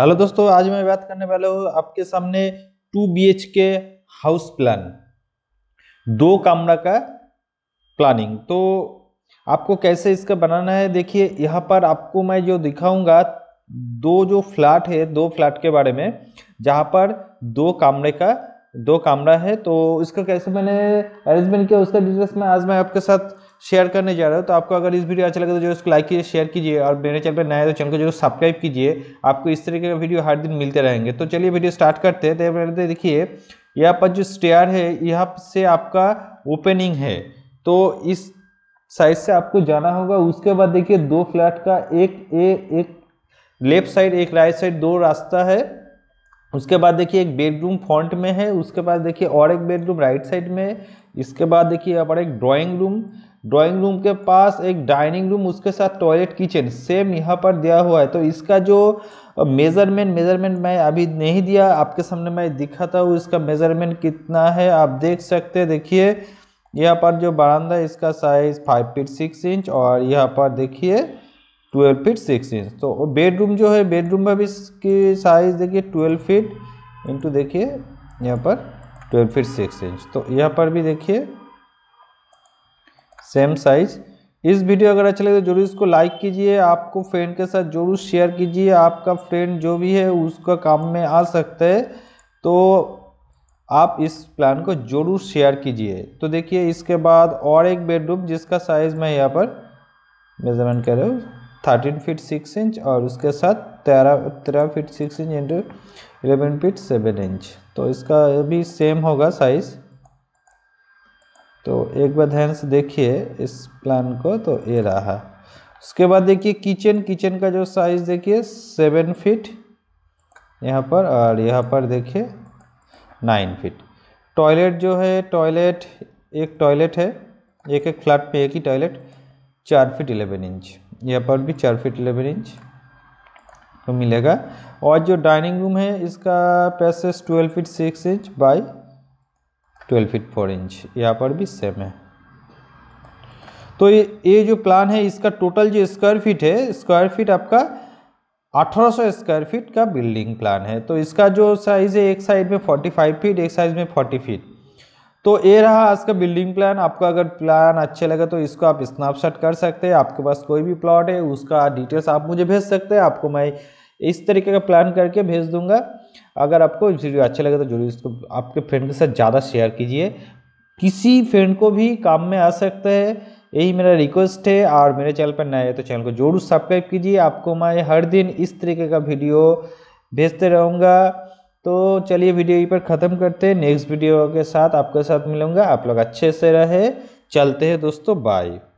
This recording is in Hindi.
हेलो दोस्तों आज मैं बात करने वाला हूँ आपके सामने two B H K house plan दो कमरा का प्लानिंग तो आपको कैसे इसका बनाना है देखिए यहाँ पर आपको मैं जो दिखाऊंगा दो जो फ्लैट है दो फ्लैट के बारे में जहाँ पर दो कमरे का दो कमरा है तो इसका कैसे मैंने अरेंजमेंट किया उसका डिटेल्स में आज मैं आपके साथ शेयर करने जा रहे हो तो आपको अगर इस वीडियो अच्छा लगे तो जो उसको लाइक कीजिए शेयर कीजिए और मेरे चैनल पर नया है तो चैनल को जो सब्सक्राइब कीजिए आपको इस तरीके का वीडियो हर दिन मिलते रहेंगे तो चलिए वीडियो स्टार्ट करते हैं तो देखिए यहाँ पर जो स्टेयर है यहाँ से आपका ओपनिंग है तो इस साइड से आपको जाना होगा उसके बाद देखिए दो फ्लैट का एक ए एक लेफ्ट साइड एक राइट साइड दो रास्ता है उसके बाद देखिए एक बेडरूम फ्रंट में है उसके बाद देखिए और एक बेडरूम राइट साइड में इसके बाद देखिए यहाँ पर एक ड्राइंग रूम ड्राइंग रूम के पास एक डाइनिंग रूम उसके साथ टॉयलेट किचन सेम यहाँ पर दिया हुआ है तो इसका जो मेज़रमेंट मेज़रमेंट मैं अभी नहीं दिया आपके सामने मैं दिखाता हूँ इसका मेज़रमेंट कितना है आप देख सकते हैं देखिए यहाँ पर जो बरामदा है इसका size five feet six inch और यहाँ पर देखिए ट्वेल्व फीट सिक्स इंच तो बेडरूम जो है बेडरूम में भी इसकी साइज़ देखिए ट्वेल्व फीट इंटू देखिए यहाँ पर ट्वेल्व फीट सिक्स इंच तो यहाँ पर भी देखिए सेम साइज़ इस वीडियो अगर अच्छा लगे तो जरूर इसको लाइक कीजिए आपको फ्रेंड के साथ जरूर शेयर कीजिए आपका फ्रेंड जो भी है उसका काम में आ सकता है तो आप इस प्लान को जरूर शेयर कीजिए तो देखिए इसके बाद और एक बेडरूम जिसका साइज़ मैं यहाँ पर मेजरमेंट कर रहा हूँ थर्टीन फीट सिक्स इंच और उसके साथ तेरह तेरह feet six inch into eleven feet seven inch तो इसका भी सेम होगा साइज़ तो एक बार ध्यान से देखिए इस प्लान को तो ये रहा उसके बाद देखिए किचन किचन का जो साइज़ देखिए सेवन फिट यहाँ पर और यहाँ पर देखिए नाइन फिट टॉयलेट जो है टॉयलेट एक टॉयलेट है एक एक फ्लैट पे एक ही टॉयलेट चार फिट इलेवन इंच यहाँ पर भी चार फिट इलेवन इंच तो मिलेगा और जो डाइनिंग रूम है इसका passage twelve feet six inch by twelve feet four inch यहाँ पर भी सेम है तो ये ये जो प्लान है इसका टोटल जो स्क्वायर फीट है स्क्वायर फीट आपका 1800 स्क्वायर फीट का बिल्डिंग प्लान है तो इसका जो साइज़ है एक साइड में 45 फीट एक साइज में 40 फीट तो ये रहा आज का बिल्डिंग प्लान आपका अगर प्लान अच्छे लगे तो इसको आप स्नैपशॉट कर सकते हैं आपके पास कोई भी प्लॉट है उसका डिटेल्स आप मुझे भेज सकते हैं आपको मैं इस तरीके का प्लान करके भेज दूंगा अगर आपको वीडियो अच्छा लगे तो जरूर इसको आपके फ्रेंड के साथ ज़्यादा शेयर कीजिए किसी फ्रेंड को भी काम में आ सकता है यही मेरा रिक्वेस्ट है और मेरे चैनल पर नए तो चैनल को जरूर सब्सक्राइब कीजिए आपको मैं हर दिन इस तरीके का वीडियो भेजते रहूँगा तो चलिए वीडियो यहीं पर ख़त्म करते हैं नेक्स्ट वीडियो के साथ आपके साथ मिलूँगा आप लोग अच्छे से रहे चलते हैं दोस्तों बाय